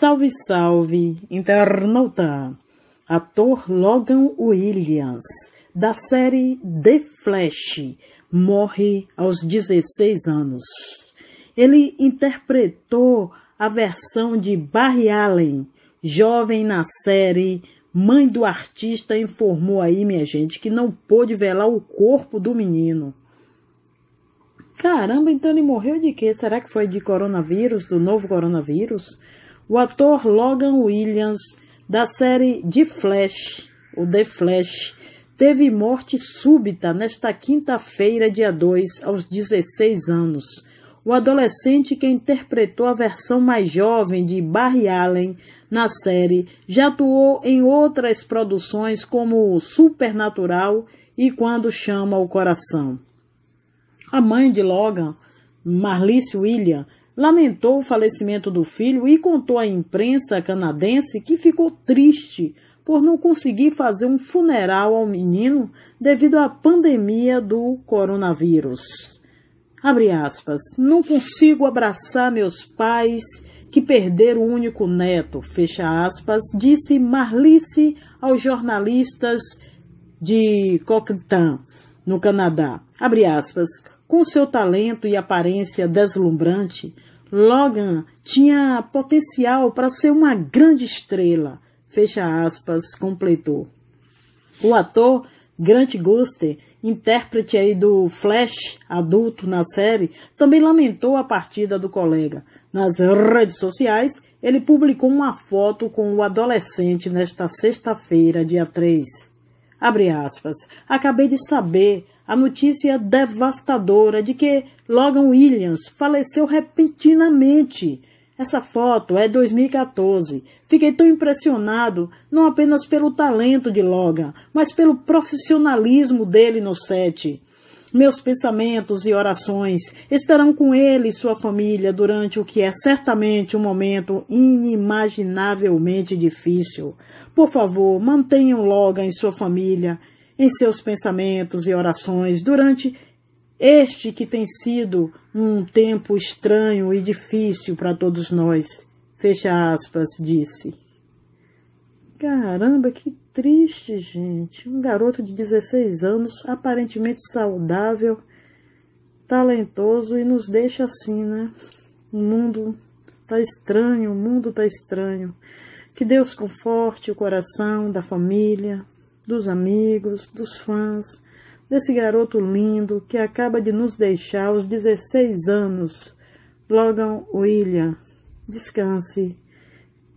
Salve, salve, internauta! Ator Logan Williams, da série The Flash, morre aos 16 anos. Ele interpretou a versão de Barry Allen, jovem na série. Mãe do artista informou aí, minha gente, que não pôde velar o corpo do menino. Caramba, então ele morreu de quê? Será que foi de coronavírus, do novo coronavírus? o ator Logan Williams, da série The Flash, o The Flash, teve morte súbita nesta quinta-feira, dia 2, aos 16 anos. O adolescente que interpretou a versão mais jovem de Barry Allen na série já atuou em outras produções como Supernatural e Quando Chama o Coração. A mãe de Logan, Marlice Williams, lamentou o falecimento do filho e contou à imprensa canadense que ficou triste por não conseguir fazer um funeral ao menino devido à pandemia do coronavírus. Abre aspas. Não consigo abraçar meus pais que perderam o único neto. Fecha aspas. Disse Marlice aos jornalistas de Coquitlam, no Canadá. Abre aspas. Com seu talento e aparência deslumbrante, Logan tinha potencial para ser uma grande estrela. Fecha aspas, completou. O ator Grant Guster, intérprete aí do Flash adulto na série, também lamentou a partida do colega. Nas redes sociais, ele publicou uma foto com o adolescente nesta sexta-feira, dia 3. Abre aspas. Acabei de saber a notícia devastadora de que Logan Williams faleceu repentinamente. Essa foto é 2014. Fiquei tão impressionado, não apenas pelo talento de Logan, mas pelo profissionalismo dele no set. Meus pensamentos e orações estarão com ele e sua família durante o que é certamente um momento inimaginavelmente difícil. Por favor, mantenham logo em sua família em seus pensamentos e orações durante este que tem sido um tempo estranho e difícil para todos nós. Fecha aspas, disse. Caramba, que triste, gente. Um garoto de 16 anos, aparentemente saudável, talentoso e nos deixa assim, né? O mundo tá estranho, o mundo tá estranho. Que Deus conforte o coração da família, dos amigos, dos fãs, desse garoto lindo que acaba de nos deixar aos 16 anos. Logan William, descanse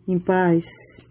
em paz.